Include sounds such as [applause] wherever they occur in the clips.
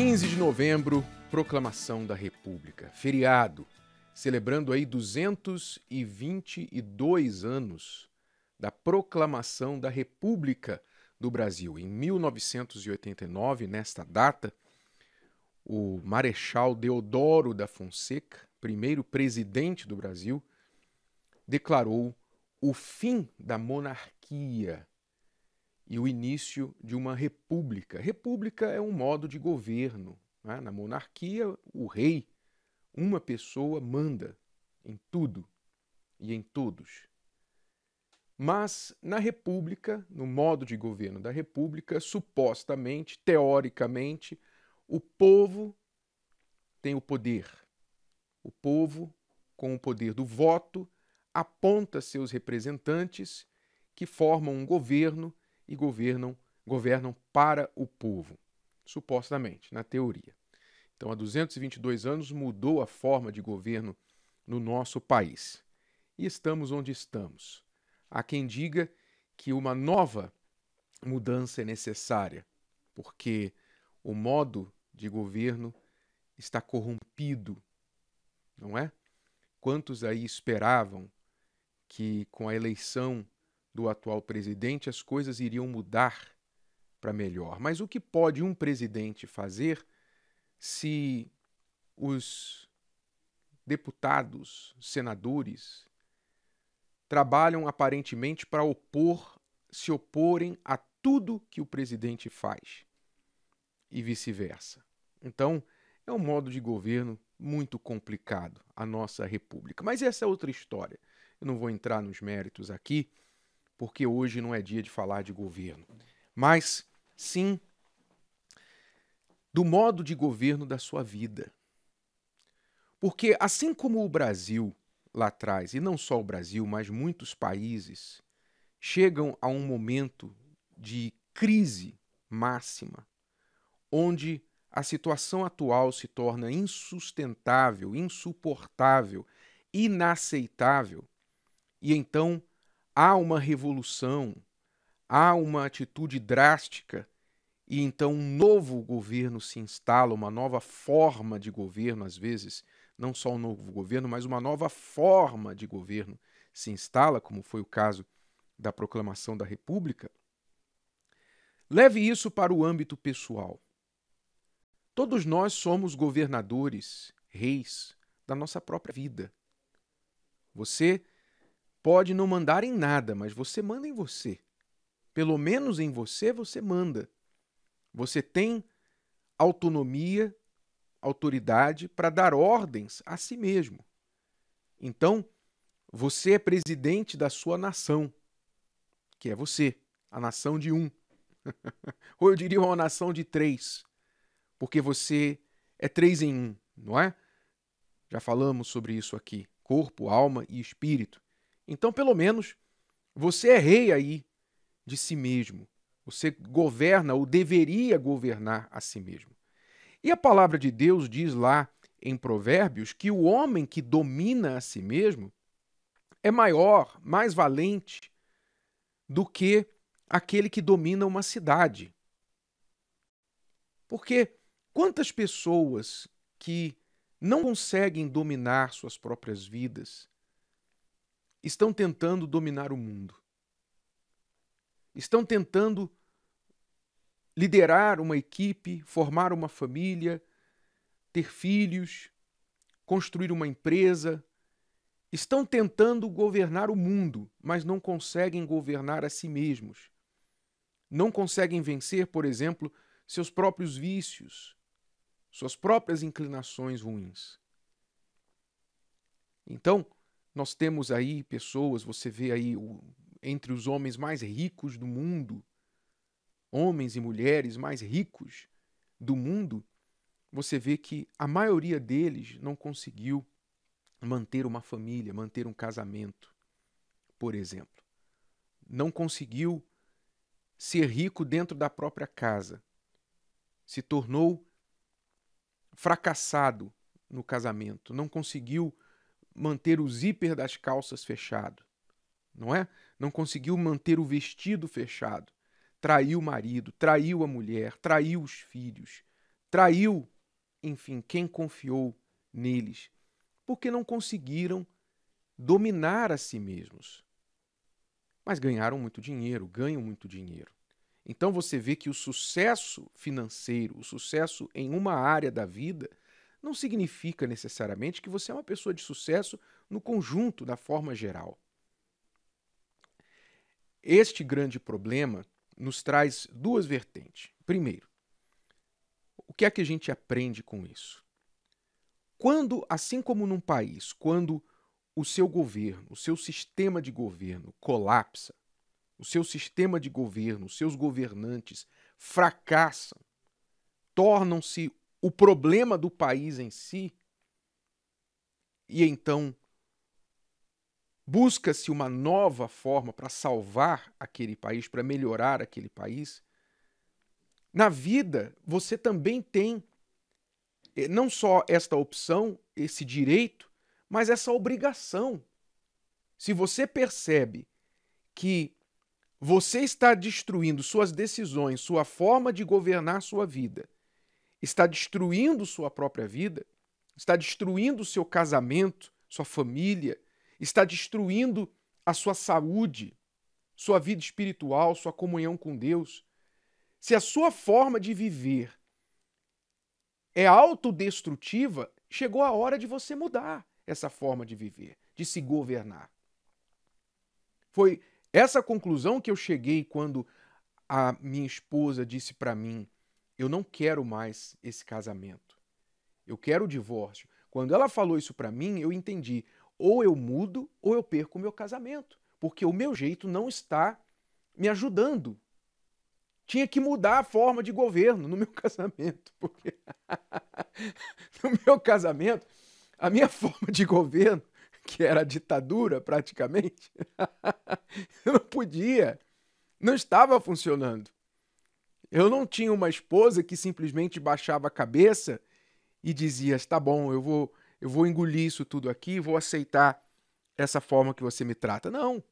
15 de novembro, proclamação da República, feriado, celebrando aí 222 anos da proclamação da República do Brasil. Em 1989, nesta data, o Marechal Deodoro da Fonseca, primeiro presidente do Brasil, declarou o fim da monarquia e o início de uma república. República é um modo de governo. Né? Na monarquia, o rei, uma pessoa, manda em tudo e em todos. Mas na República, no modo de governo da República, supostamente, teoricamente, o povo tem o poder. O povo, com o poder do voto, aponta seus representantes que formam um governo e governam, governam para o povo, supostamente, na teoria. Então, há 222 anos mudou a forma de governo no nosso país. E estamos onde estamos. Há quem diga que uma nova mudança é necessária, porque o modo de governo está corrompido, não é? Quantos aí esperavam que com a eleição do atual presidente, as coisas iriam mudar para melhor. Mas o que pode um presidente fazer se os deputados, senadores, trabalham aparentemente para opor, se oporem a tudo que o presidente faz e vice-versa. Então, é um modo de governo muito complicado a nossa república. Mas essa é outra história. Eu não vou entrar nos méritos aqui porque hoje não é dia de falar de governo, mas sim do modo de governo da sua vida. Porque assim como o Brasil lá atrás, e não só o Brasil, mas muitos países, chegam a um momento de crise máxima, onde a situação atual se torna insustentável, insuportável, inaceitável, e então há uma revolução, há uma atitude drástica e então um novo governo se instala, uma nova forma de governo, às vezes, não só um novo governo, mas uma nova forma de governo se instala, como foi o caso da proclamação da República. Leve isso para o âmbito pessoal. Todos nós somos governadores, reis da nossa própria vida. Você pode não mandar em nada, mas você manda em você. Pelo menos em você você manda. Você tem autonomia, autoridade para dar ordens a si mesmo. Então, você é presidente da sua nação, que é você, a nação de um. [laughs] Ou eu diria uma nação de três, porque você é três em um, não é? Já falamos sobre isso aqui: corpo, alma e espírito. Então, pelo menos, você é rei aí de si mesmo. Você governa ou deveria governar a si mesmo. E a palavra de Deus diz lá em Provérbios que o homem que domina a si mesmo é maior, mais valente do que aquele que domina uma cidade. Porque quantas pessoas que não conseguem dominar suas próprias vidas estão tentando dominar o mundo. Estão tentando liderar uma equipe, formar uma família, ter filhos, construir uma empresa. Estão tentando governar o mundo, mas não conseguem governar a si mesmos. Não conseguem vencer, por exemplo, seus próprios vícios, suas próprias inclinações ruins. Então, nós temos aí pessoas, você vê aí o, entre os homens mais ricos do mundo, homens e mulheres mais ricos do mundo, você vê que a maioria deles não conseguiu manter uma família, manter um casamento, por exemplo. Não conseguiu ser rico dentro da própria casa. Se tornou fracassado no casamento, não conseguiu manter o zíper das calças fechado, não é? Não conseguiu manter o vestido fechado. Traiu o marido, traiu a mulher, traiu os filhos, traiu, enfim, quem confiou neles, porque não conseguiram dominar a si mesmos. Mas ganharam muito dinheiro, ganham muito dinheiro. Então você vê que o sucesso financeiro, o sucesso em uma área da vida, não significa necessariamente que você é uma pessoa de sucesso no conjunto, da forma geral. Este grande problema nos traz duas vertentes. Primeiro, o que é que a gente aprende com isso? Quando, assim como num país, quando o seu governo, o seu sistema de governo colapsa, o seu sistema de governo, os seus governantes fracassam, tornam-se o problema do país em si, e então busca-se uma nova forma para salvar aquele país, para melhorar aquele país. Na vida, você também tem eh, não só esta opção, esse direito, mas essa obrigação. Se você percebe que você está destruindo suas decisões, sua forma de governar sua vida, está destruindo sua própria vida, está destruindo seu casamento, sua família, está destruindo a sua saúde, sua vida espiritual, sua comunhão com Deus. Se a sua forma de viver é autodestrutiva, chegou a hora de você mudar essa forma de viver, de se governar. Foi essa conclusão que eu cheguei quando a minha esposa disse para mim: eu não quero mais esse casamento. Eu quero o divórcio. Quando ela falou isso para mim, eu entendi: ou eu mudo ou eu perco o meu casamento, porque o meu jeito não está me ajudando. Tinha que mudar a forma de governo no meu [laughs] casamento, porque [laughs] no meu casamento a minha [laughs] forma de governo, que era ditadura praticamente, eu não podia, não estava funcionando. Eu não tinha uma esposa que simplesmente baixava a cabeça e dizia: "Tá bom, eu vou eu vou engolir isso tudo aqui, vou aceitar essa forma que você me trata". Não.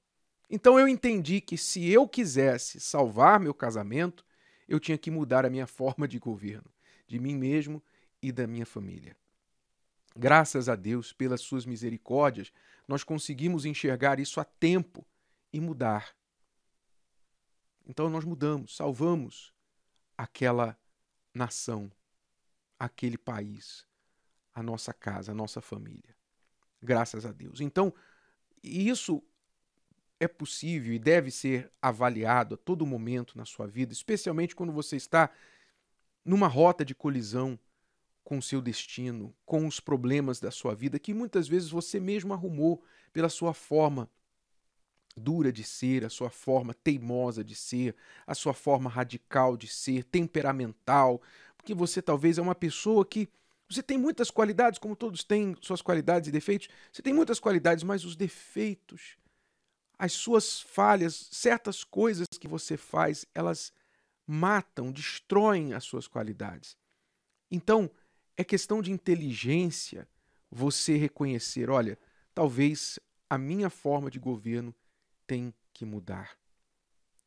Então eu entendi que se eu quisesse salvar meu casamento, eu tinha que mudar a minha [laughs] forma de governo, de mim mesmo e da minha família. Graças a Deus, pelas suas misericórdias, nós conseguimos enxergar isso a tempo e mudar. Então nós mudamos, salvamos aquela nação, aquele país, a nossa casa, a nossa família. Graças a Deus. Então, isso é possível e deve ser avaliado a todo momento na sua vida, especialmente quando você está numa rota de colisão com o seu destino, com os problemas da sua vida que muitas vezes você mesmo arrumou pela sua forma dura de ser, a sua forma teimosa de ser, a sua forma radical de ser, temperamental, porque você talvez é uma pessoa que você tem muitas qualidades, como todos têm suas qualidades e defeitos. Você tem muitas qualidades, mas os defeitos, as suas falhas, certas coisas que você faz, elas matam, destroem as suas qualidades. Então, é questão de inteligência você reconhecer, olha, talvez a minha forma de governo tem que mudar.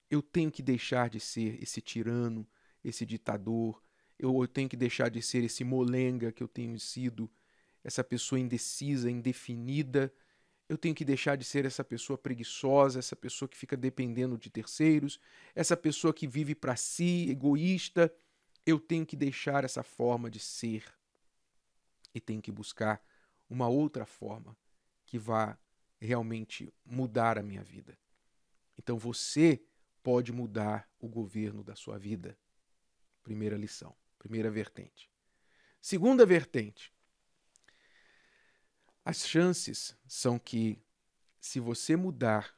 Eu tenho que deixar de ser esse tirano, esse ditador, eu, eu tenho que deixar de ser esse molenga que eu tenho sido, essa pessoa indecisa, indefinida. Eu tenho que deixar de ser essa pessoa preguiçosa, essa pessoa que fica dependendo de terceiros, essa pessoa que vive para si, egoísta. Eu tenho que deixar essa forma de ser e tenho que buscar uma outra forma que vá realmente mudar a minha vida. Então você pode mudar o governo da sua vida. Primeira lição, primeira vertente. Segunda vertente. As chances são que, se você mudar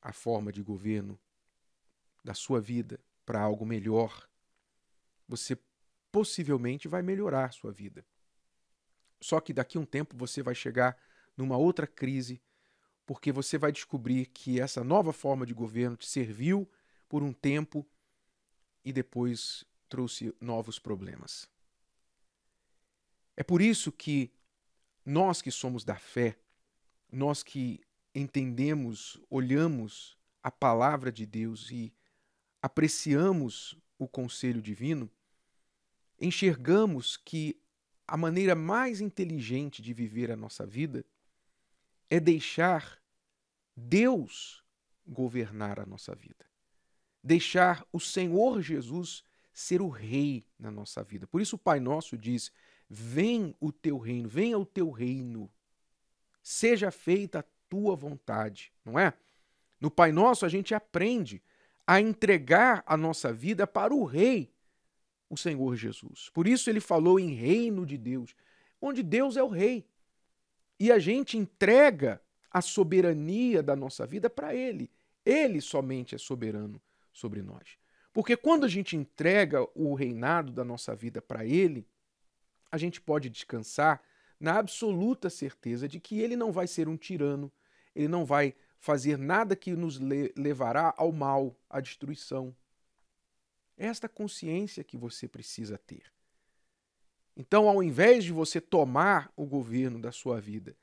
a forma de governo da sua vida para algo melhor, você possivelmente vai melhorar sua vida. Só que daqui a um tempo você vai chegar numa outra crise porque você vai descobrir que essa nova forma de governo te serviu por um tempo e depois trouxe novos problemas. É por isso que nós que somos da fé, nós que entendemos, olhamos a palavra de Deus e apreciamos o conselho divino, enxergamos que a maneira mais inteligente de viver a nossa vida é deixar Deus governar a nossa vida. Deixar o Senhor Jesus ser o rei na nossa vida. Por isso o Pai Nosso diz: "Vem o teu reino, venha o teu reino. Seja feita a tua vontade", não é? No Pai Nosso a gente aprende a entregar a nossa vida para o rei, o Senhor Jesus. Por isso ele falou em reino de Deus, onde Deus é o rei. E a gente entrega a soberania da nossa vida para Ele. Ele somente é soberano sobre nós. Porque quando a gente entrega o reinado da nossa vida para Ele, a gente pode descansar na absoluta certeza de que Ele não vai ser um tirano, Ele não vai fazer nada que nos le levará ao mal, à destruição. É esta consciência que você precisa ter. Então, ao invés de você tomar o governo da sua vida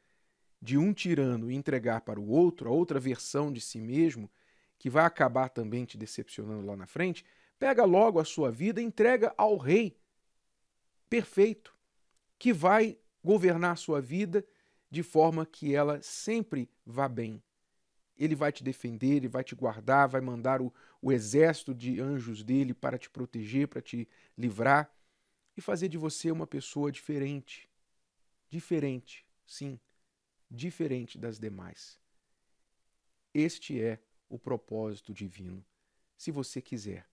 de um tirano e entregar para o outro, a outra versão de si mesmo, que vai acabar também te decepcionando lá na frente, pega logo a sua vida e entrega ao rei perfeito, que vai governar a sua vida de forma que ela sempre vá bem. Ele vai te defender, ele vai te guardar, vai mandar o, o exército de anjos dele para te proteger, para te livrar e fazer de você uma pessoa diferente. Diferente, sim, diferente das demais. Este é o propósito divino, se você quiser.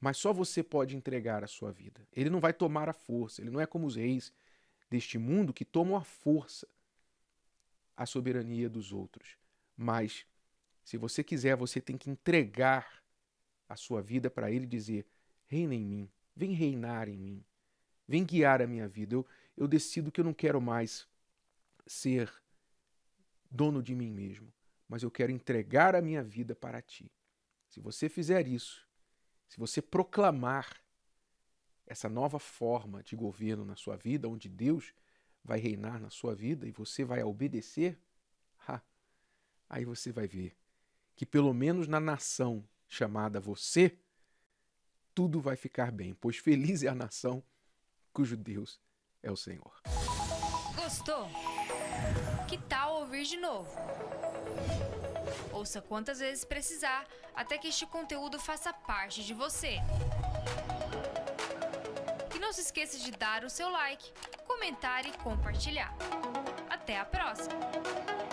Mas só você pode entregar a sua vida. Ele não vai tomar a força, ele não é como os reis deste mundo que tomam a força a soberania dos outros. Mas se você quiser, você tem que entregar a sua vida para ele dizer: reina em mim, vem reinar em mim vem guiar a minha vida. Eu, eu decido que eu não quero mais ser dono de mim mesmo, mas eu quero entregar a minha vida para ti. Se você fizer isso, se você proclamar essa nova forma de governo na sua vida, onde Deus vai reinar na sua vida e você vai obedecer, ha, aí você vai ver que pelo menos na nação chamada você, tudo vai ficar bem, pois feliz é a nação cujo Deus é o Senhor. Gostou? Que tal ouvir de novo? Ouça quantas vezes precisar até que este conteúdo faça parte de você. E não se esqueça de dar o seu like, comentar e compartilhar. Até a próxima!